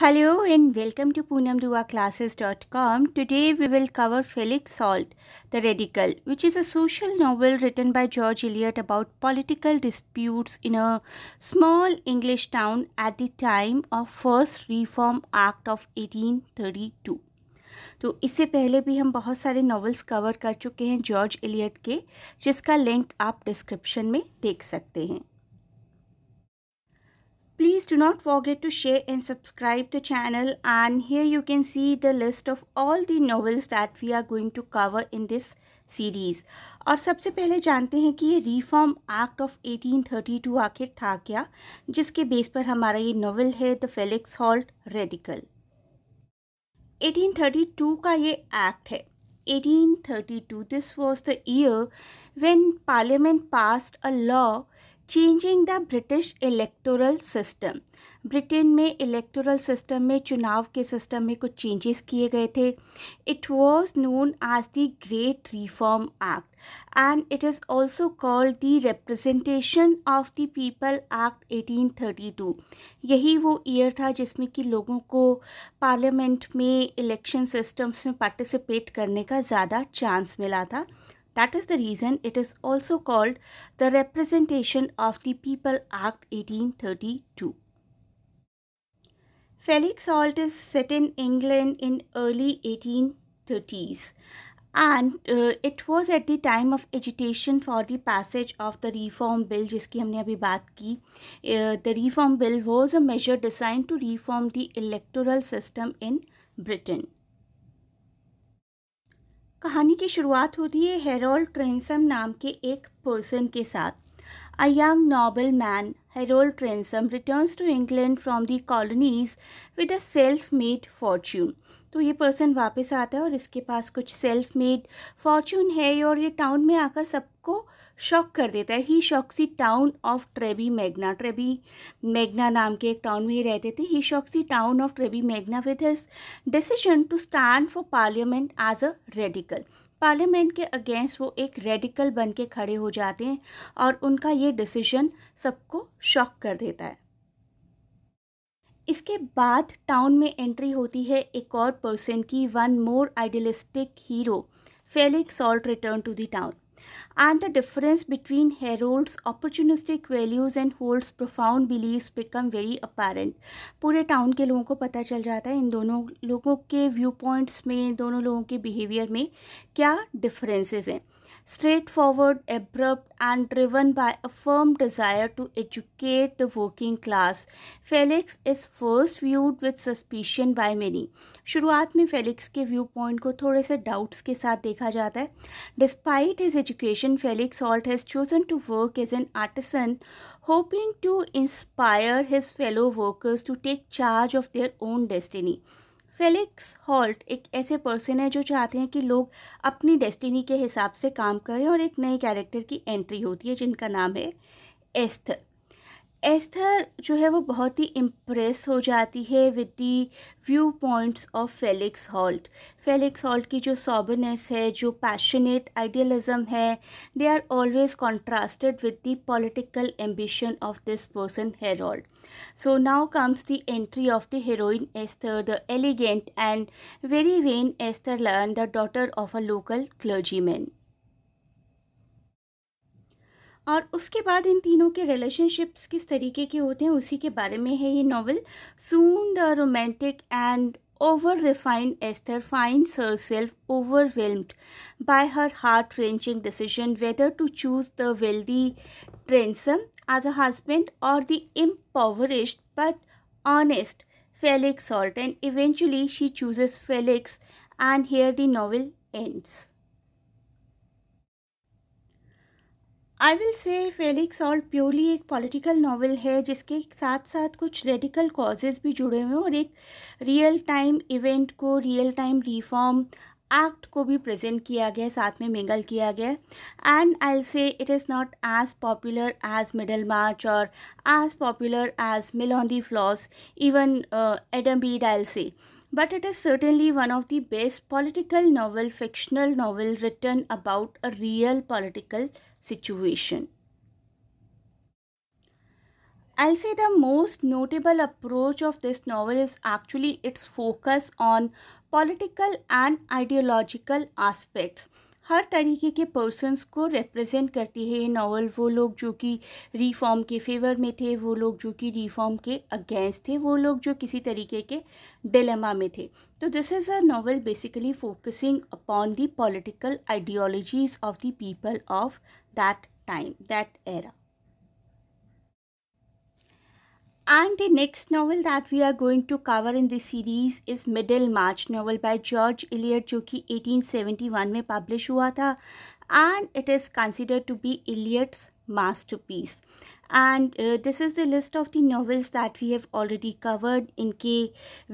Hello and welcome to PoonamDuaClasses.com. Today we will cover Felix Salt, The Radical, which is a social novel written by George Eliot about political disputes in a small English town at the time of First Reform Act of 1832. तो इससे पहले भी हम बहुत सारे novels cover कर चुके हैं जॉर्ज एलियट के जिसका लिंक आप डिस्क्रिप्शन में देख सकते हैं Please do not forget to share and subscribe the channel and here you can see the list of all the novels that we are going to cover in this series और सबसे पहले जानते हैं कि ये रिफॉर्म एक्ट ऑफ 1832 आखिर था क्या जिसके बेस पर हमारा ये नोवेल है द फेलिक्स हॉल्ट रेडिकल 1832 का ये एक्ट है 1832 this was the year when parliament passed a law changing the British electoral system Britain में इलेक्टोरल सिस्टम में चुनाव के सिस्टम में कुछ चेंजेस किए गए थे it was known as the great reform act is also called the representation of the people act eighteen thirty 1832 यही वो ईयर था जिसमें कि लोगों को पार्लियामेंट में इलेक्शन सिस्टम्स में पार्टिसिपेट करने का ज़्यादा चांस मिला था That is the reason it is also called the Representation of the People Act 1832. Felix Holt is set in England in early 1830s and uh, it was at the time of agitation for the passage of the reform bill जिसकी हमने अभी बात की the reform bill was a measure designed to reform the electoral system in Britain. कहानी की शुरुआत होती है हेरोल्ड ट्रेंसम नाम के एक पर्सन के साथ a young nobleman Harold Transome returns to England from the colonies with a self made fortune तो ये पर्सन वापस आता है और इसके पास कुछ सेल्फ मेड फॉर्च्यून है और ये टाउन में आकर सब शॉक कर देता है he shocks the town of Treby Magna Treby Magna नाम के एक टाउन में ही रहते थे he shocks the town of Treby Magna with his decision to stand for parliament as a radical parliament के अगेंस्ट वो एक रेडिकल बन के खड़े हो जाते हैं और उनका ये डिसीजन सबको शॉक कर देता है इसके बाद टाउन में एंट्री होती है एक और पर्सन की one more idealistic hero Felix Holt return to the town and the difference between Harold's opportunistic values and Holt's profound beliefs become very apparent. पूरे टाउन के लोगों को पता चल जाता है इन दोनों लोगों के व्यू पॉइंट्स में दोनों लोगों के बिहेवियर में क्या डिफरेंसेस हैं straightforward, abrupt, and driven by a firm desire to educate the working class. Felix is first viewed with suspicion by many. शुरुआत में Felix के viewpoint को थोड़े से doubts Despite his education, Felix Salt has chosen to work as an artisan, hoping to inspire his fellow workers to take charge of their own destiny. Felix Holt एक ऐसे person है जो चाहते हैं कि लोग अपनी डेस्टिनी के हिसाब से काम करें और एक नए कैरेक्टर की एंट्री होती है जिनका नाम है एस्थर एस्थर जो है वो बहुत ही इम्प्रेस हो जाती है with the view points of Felix Holt Felix Holt की जो सॉबरनेस है जो पैशनेट आइडियलिज्म है they are always contrasted with the political ambition of this person Harold so now comes the entry of the heroine Esther the elegant and very vain Esther Lyon the daughter of a local clergyman और उसके बाद इन तीनों के relationships किस तरीके के होते हैं उसी के बारे में है ये novel soon the romantic and over refined Esther finds herself over overwhelmed by her heart wrenching decision whether to choose the wealthy Transome as a husband और the impoverish but honest Felix Holt and eventually she chose Felix and here the novel ends I will say Felix Holt purely एक political novel है जिसके साथ साथ कुछ radical causes भी जुड़े हुए हैं और एक रियल टाइम इवेंट को रियल टाइम रिफॉर्म एक्ट को भी प्रेजेंट किया गया साथ में मिंगल किया गया and I say it is not as popular as Middlemarch और as popular as Mill on the Floss even Adam Bede I say but it is certainly one of the best political novel, fictional novel written about a real political situation. I'll say the most notable approach of this novel is actually its focus on political and ideological aspects हर तरीके के persons को represent करती है ये novel वो लोग जो कि रिफॉर्म के फेवर में थे वो लोग जो कि रिफॉर्म के अगेंस्ट थे वो लोग जो किसी तरीके के डिलेमा में थे तो this is a novel basically focusing upon the political ideologies of the people of that time that era And the next novel that we are going to cover in this series is Middle March novel by George Eliot जो कि 1871 में publish हुआ था and it is considered to be Eliot's masterpiece. And uh, this is the list of the novels that we have already covered. इनके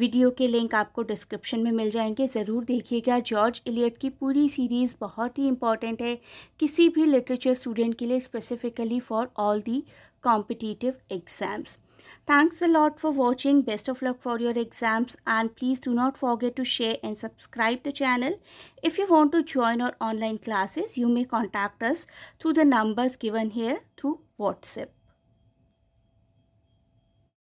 video के link आपको description में मिल जाएंगे ज़रूर देखिएगा जॉर्ज इलियट की पूरी सीरीज़ बहुत ही इंपॉर्टेंट है किसी भी लिटरेचर स्टूडेंट के लिए specifically for all the competitive exams Thanks a lot for watching. Best of luck for your exams and please do not forget to share and subscribe the channel. If you want to join our online classes, you may contact us through the numbers given here through WhatsApp.